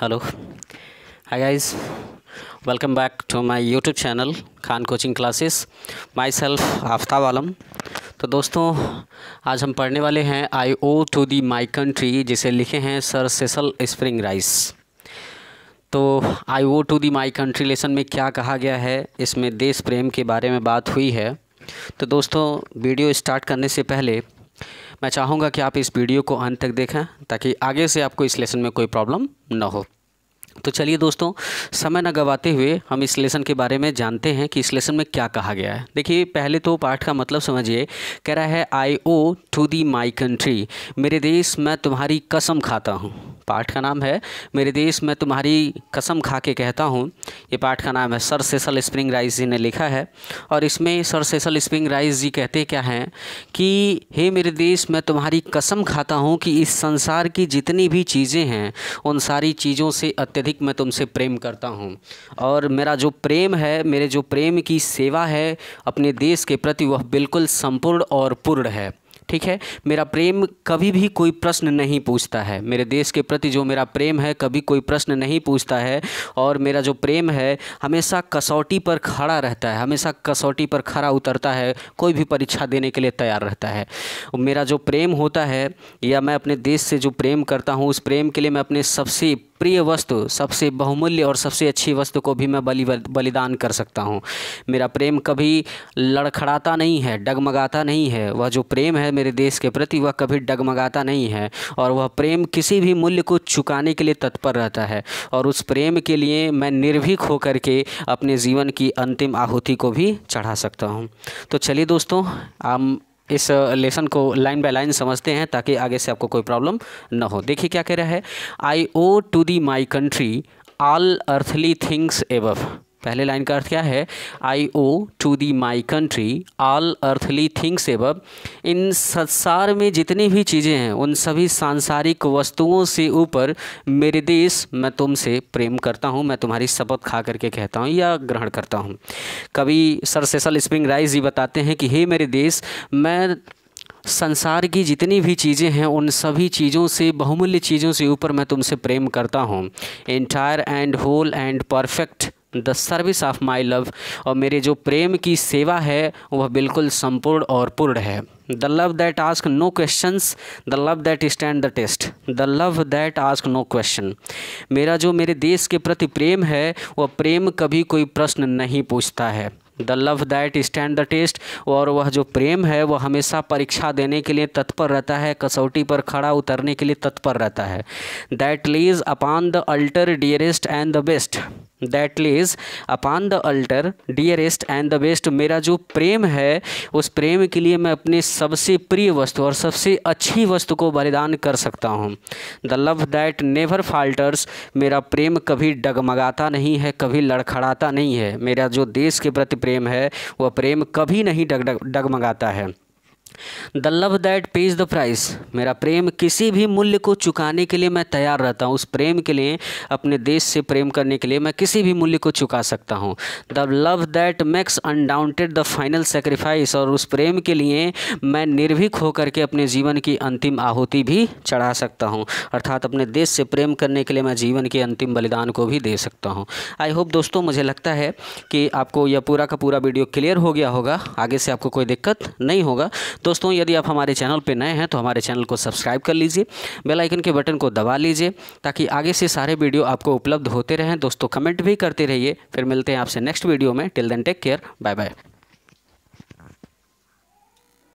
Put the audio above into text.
hello guys welcome back to my YouTube channel Khan coaching classes myself Aftab Alam तो दोस्तों आज हम पढ़ने वाले हैं आई vow to thee my country जिसे लिखे हैं सर सेसल स्प्रिंग राइस तो I vow to thee my country lesson में क्या कहा गया है इसमें देश प्रेम के बारे में बात हुई है तो दोस्तों वीडियो स्टार्ट करने से पहले मैं चाहूँगा कि आप इस वीडियो को अंत तक देखें ताकि आगे से आपको इस लेसन में कोई प्रॉब्लम ना हो तो चलिए दोस्तों समय न गवाते हुए हम इस लेसन के बारे में जानते हैं कि इस लेसन में क्या कहा गया है देखिए पहले तो पाठ का मतलब समझिए कह रहा है I vow to thee my country मेरे देश मैं तुम्हारी कसम खाता हूँ पाठ का नाम है मेरे देश में तुम्हारी कसम खा के कहता हूँ ये पाठ का नाम है sir Cecil Spring Rice ji ने लिखा है और इसमें sir Cecil Spring Rice ji कहते क्या हैं कि हे मेरे देश मैं तुम्हारी कसम खाता हूँ कि इस संसार की जितनी भी चीज़ें हैं उन सारी चीज़ों से अत्यधिक मैं तुमसे प्रेम करता हूँ और मेरा जो प्रेम है मेरे जो प्रेम की सेवा है अपने देश के प्रति वह बिल्कुल संपूर्ण और पूर्ण है ठीक है मेरा प्रेम कभी भी कोई प्रश्न नहीं पूछता है मेरे देश के प्रति जो मेरा प्रेम है कभी कोई प्रश्न नहीं पूछता है और मेरा जो प्रेम है हमेशा कसौटी पर खड़ा रहता है हमेशा कसौटी पर खड़ा उतरता है कोई भी परीक्षा देने के लिए तैयार रहता है मेरा जो प्रेम होता है या मैं अपने देश से जो प्रेम करता हूँ उस प्रेम के लिए मैं अपने सबसे प्रिय वस्तु सबसे बहुमूल्य और सबसे अच्छी वस्तु को भी मैं बलि बलिदान कर सकता हूँ मेरा प्रेम कभी लड़खड़ाता नहीं है डगमगाता नहीं है वह जो प्रेम है मेरे देश के प्रति वह कभी डगमगाता नहीं है और वह प्रेम किसी भी मूल्य को चुकाने के लिए तत्पर रहता है और उस प्रेम के लिए मैं निर्भीक होकर के अपने जीवन की अंतिम आहुति को भी चढ़ा सकता हूँ तो चलिए दोस्तों इस लेसन को लाइन बाय लाइन समझते हैं ताकि आगे से आपको कोई प्रॉब्लम ना हो देखिए क्या कह रहा है I vow to thee my country all earthly things above पहले लाइन का अर्थ क्या है I vow to thee my country all earthly things above इन संसार में जितनी भी चीज़ें हैं उन सभी सांसारिक वस्तुओं से ऊपर मेरे देश मैं तुमसे प्रेम करता हूँ मैं तुम्हारी शपथ खा करके कहता हूँ या ग्रहण करता हूँ कभी sir Cecil Spring Rice ji बताते हैं कि हे मेरे देश मैं संसार की जितनी भी चीज़ें हैं उन सभी चीज़ों से बहुमूल्य चीज़ों से ऊपर मैं तुमसे प्रेम करता हूँ entire and whole and perfect the service of my love और मेरे जो प्रेम की सेवा है वह बिल्कुल संपूर्ण और पूर्ण है the love that ask no question the love that stand the test the love that ask no question मेरा जो मेरे देश के प्रति प्रेम है वह प्रेम कभी कोई प्रश्न नहीं पूछता है the love that stand the test और वह जो प्रेम है वह हमेशा परीक्षा देने के लिए तत्पर रहता है कसौटी पर खड़ा उतरने के लिए तत्पर रहता है that lays upon the altar dearest and the best that lays upon the altar dearest and the best मेरा जो प्रेम है उस प्रेम के लिए मैं अपने सबसे प्रिय वस्तु और सबसे अच्छी वस्तु को बलिदान कर सकता हूँ the love that never falters मेरा प्रेम कभी डगमगाता नहीं है कभी लड़खड़ाता नहीं है मेरा जो देश के प्रति प्रेम है वह प्रेम कभी नहीं डगमगाता है the love that pays the price मेरा प्रेम किसी भी मूल्य को चुकाने के लिए मैं तैयार रहता हूँ उस प्रेम के लिए अपने देश से प्रेम करने के लिए मैं किसी भी मूल्य को चुका सकता हूँ the love that makes undaunted the final sacrifice और उस प्रेम के लिए मैं निर्भीक होकर के अपने जीवन की अंतिम आहुति भी चढ़ा सकता हूँ अर्थात अपने देश से प्रेम करने के लिए मैं जीवन के अंतिम बलिदान को भी दे सकता हूँ आई होप दोस्तों मुझे लगता है कि आपको यह पूरा का पूरा वीडियो क्लियर हो गया होगा आगे से आपको कोई दिक्कत नहीं होगा दोस्तों यदि आप हमारे चैनल पर नए हैं तो हमारे चैनल को सब्सक्राइब कर लीजिए बेलाइकन के बटन को दबा लीजिए ताकि आगे से सारे वीडियो आपको उपलब्ध होते रहें दोस्तों कमेंट भी करते रहिए फिर मिलते हैं आपसे नेक्स्ट वीडियो में till then take care bye bye